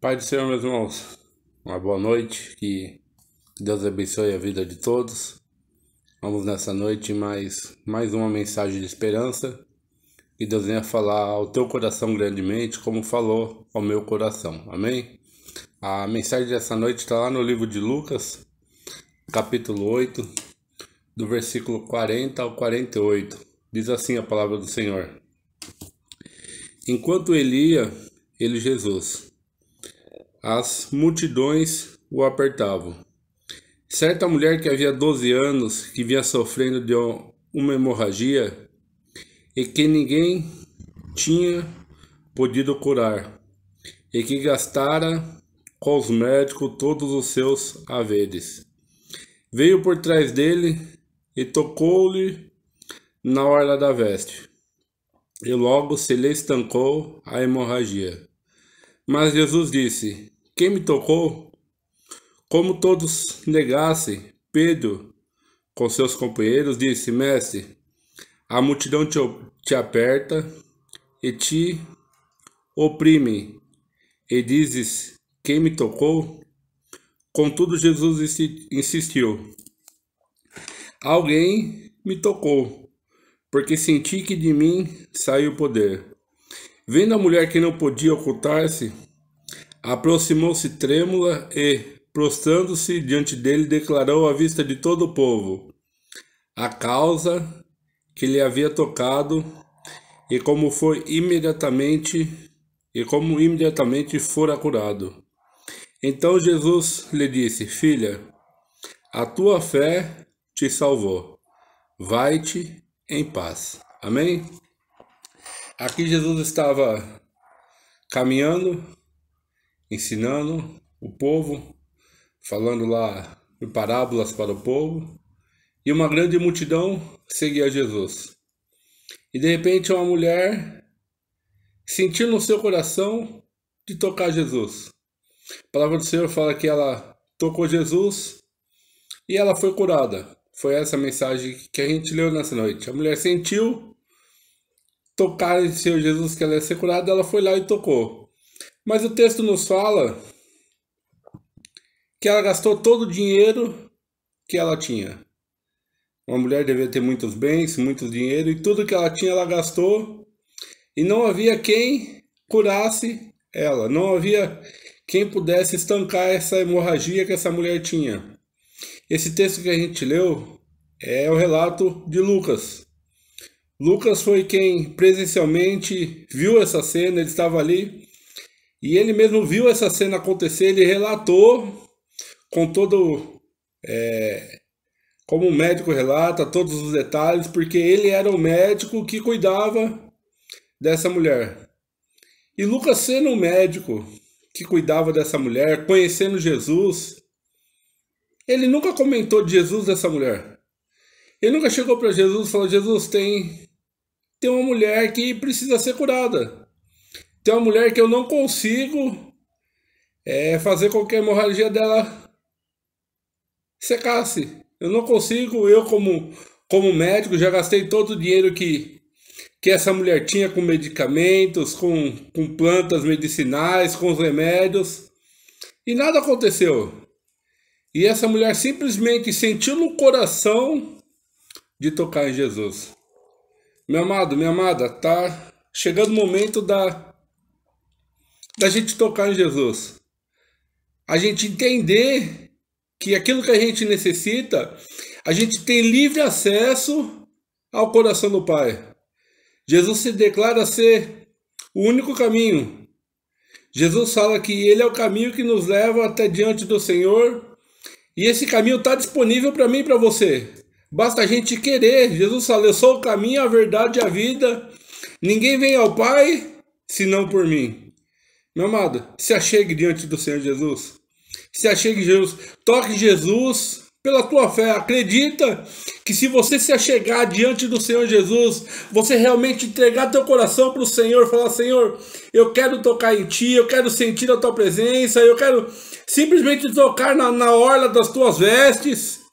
Pai do Senhor, meus irmãos, uma boa noite, que Deus abençoe a vida de todos. Vamos nessa noite mais, mais uma mensagem de esperança, que Deus venha falar ao teu coração grandemente, como falou ao meu coração, amém? A mensagem dessa noite está lá no livro de Lucas, capítulo 8, do versículo 40 ao 48. Diz assim a palavra do Senhor: Enquanto Elia, ele Jesus as multidões o apertavam. Certa mulher que havia 12 anos, que vinha sofrendo de uma hemorragia e que ninguém tinha podido curar, e que gastara com os médicos todos os seus haveres. Veio por trás dele e tocou-lhe na orla da veste, e logo se lhe estancou a hemorragia. Mas Jesus disse: Quem me tocou? Como todos negassem, Pedro, com seus companheiros, disse: Mestre, a multidão te, te aperta e te oprime. E dizes: Quem me tocou? Contudo, Jesus insistiu: Alguém me tocou, porque senti que de mim saiu o poder. Vendo a mulher que não podia ocultar-se, aproximou-se trêmula e, prostrando-se diante dele, declarou à vista de todo o povo a causa que lhe havia tocado e como foi imediatamente e como imediatamente fora curado. Então Jesus lhe disse: Filha, a tua fé te salvou. Vai-te em paz. Amém? Aqui Jesus estava caminhando, ensinando o povo, falando lá parábolas para o povo, e uma grande multidão seguia Jesus. E de repente uma mulher sentiu no seu coração de tocar Jesus. A palavra do Senhor fala que ela tocou Jesus e ela foi curada. Foi essa a mensagem que a gente leu nessa noite. A mulher sentiu tocar em seu Jesus que ela ia ser curada, ela foi lá e tocou. Mas o texto nos fala que ela gastou todo o dinheiro que ela tinha. Uma mulher devia ter muitos bens, muito dinheiro, e tudo que ela tinha ela gastou, e não havia quem curasse ela, não havia quem pudesse estancar essa hemorragia que essa mulher tinha. Esse texto que a gente leu é o relato de Lucas. Lucas foi quem presencialmente viu essa cena, ele estava ali e ele mesmo viu essa cena acontecer, ele relatou com todo. É, como o médico relata, todos os detalhes, porque ele era o médico que cuidava dessa mulher. E Lucas, sendo um médico que cuidava dessa mulher, conhecendo Jesus, ele nunca comentou de Jesus dessa mulher. Ele nunca chegou para Jesus e falou: Jesus, tem tem uma mulher que precisa ser curada. Tem uma mulher que eu não consigo é, fazer com que a hemorragia dela secasse. Eu não consigo, eu como, como médico, já gastei todo o dinheiro que, que essa mulher tinha com medicamentos, com, com plantas medicinais, com os remédios. E nada aconteceu. E essa mulher simplesmente sentiu no coração de tocar em Jesus. Meu amado, minha amada, tá chegando o momento da da gente tocar em Jesus. A gente entender que aquilo que a gente necessita, a gente tem livre acesso ao coração do Pai. Jesus se declara ser o único caminho. Jesus fala que ele é o caminho que nos leva até diante do Senhor, e esse caminho está disponível para mim e para você. Basta a gente querer. Jesus fala: Eu sou o caminho, a verdade e a vida. Ninguém vem ao Pai senão por mim. Meu amado, se achegue diante do Senhor Jesus. Se achegue Jesus. Toque Jesus pela tua fé. Acredita que se você se achegar diante do Senhor Jesus, você realmente entregar teu coração para o Senhor, falar: Senhor, eu quero tocar em ti, eu quero sentir a tua presença, eu quero simplesmente tocar na, na orla das tuas vestes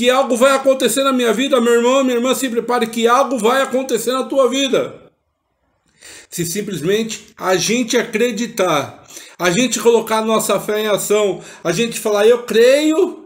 que algo vai acontecer na minha vida, meu irmão, minha irmã, se prepare que algo vai acontecer na tua vida. Se simplesmente a gente acreditar, a gente colocar nossa fé em ação, a gente falar, eu creio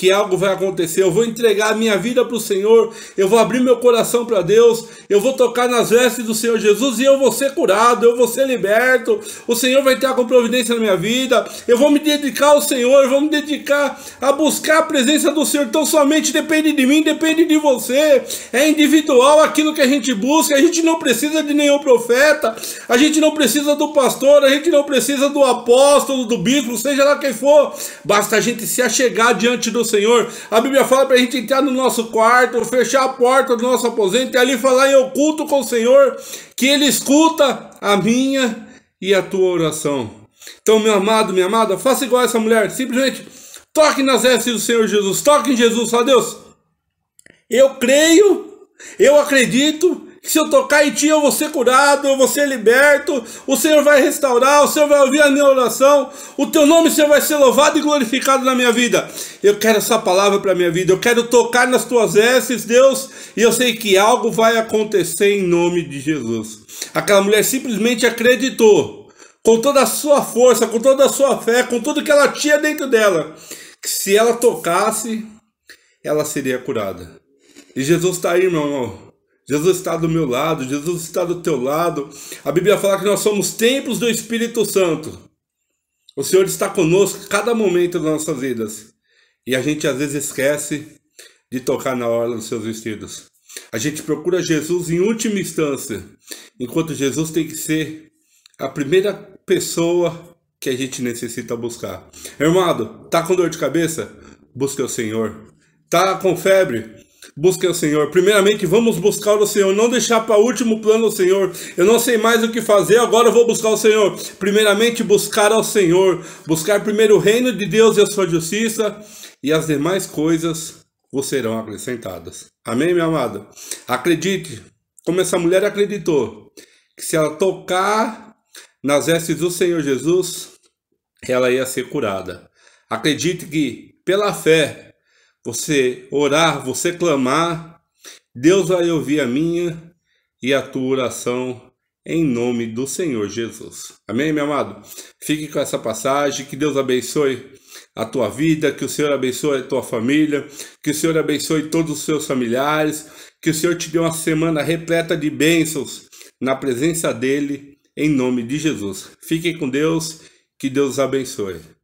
que algo vai acontecer. Eu vou entregar a minha vida para o Senhor, eu vou abrir meu coração para Deus, eu vou tocar nas vestes do Senhor Jesus e eu vou ser curado, eu vou ser liberto. O Senhor vai ter alguma providência na minha vida. Eu vou me dedicar ao Senhor, eu vou me dedicar a buscar a presença do Senhor. Então somente depende de mim, depende de você. É individual aquilo que a gente busca. A gente não precisa de nenhum profeta, a gente não precisa do pastor, a gente não precisa do apóstolo, do bispo, seja lá quem for. Basta a gente se achegar diante do Senhor. A Bíblia fala para a gente entrar no nosso quarto, fechar a porta do nosso aposento e ali falar em oculto com o Senhor, que Ele escuta a minha e a tua oração. Então, meu amado, minha amada, faça igual essa mulher, simplesmente toque nas vestes do Senhor Jesus, toque em Jesus, ó Deus. Eu creio, eu acredito que se eu tocar em ti eu vou ser curado, eu vou ser liberto, o Senhor vai restaurar, o Senhor vai ouvir a minha oração, o teu nome Senhor vai ser louvado e glorificado na minha vida. Eu quero essa palavra para minha vida, eu quero tocar nas tuas vestes, Deus, e eu sei que algo vai acontecer em nome de Jesus. Aquela mulher simplesmente acreditou, com toda a sua força, com toda a sua fé, com tudo que ela tinha dentro dela, que se ela tocasse, ela seria curada. E Jesus está aí, meu irmão Jesus está do meu lado, Jesus está do teu lado. A Bíblia fala que nós somos templos do Espírito Santo. O Senhor está conosco cada momento das nossas vidas. E a gente às vezes esquece de tocar na orla dos seus vestidos. A gente procura Jesus em última instância, enquanto Jesus tem que ser a primeira pessoa que a gente necessita buscar. Irmado, tá com dor de cabeça? Busca o Senhor. Tá com febre? Busque o Senhor. Primeiramente, vamos buscar o Senhor. Não deixar para último plano o Senhor. Eu não sei mais o que fazer, agora eu vou buscar o Senhor. Primeiramente, buscar ao Senhor. Buscar primeiro o reino de Deus e a sua justiça. E as demais coisas vos serão acrescentadas. Amém, minha amada? Acredite, como essa mulher acreditou, que se ela tocar nas vestes do Senhor Jesus, ela ia ser curada. Acredite que, pela fé, você orar, você clamar, Deus vai ouvir a minha e a tua oração em nome do Senhor Jesus. Amém, meu amado? Fique com essa passagem, que Deus abençoe a tua vida, que o Senhor abençoe a tua família, que o Senhor abençoe todos os seus familiares, que o Senhor te dê uma semana repleta de bênçãos na presença dEle, em nome de Jesus. Fique com Deus, que Deus abençoe.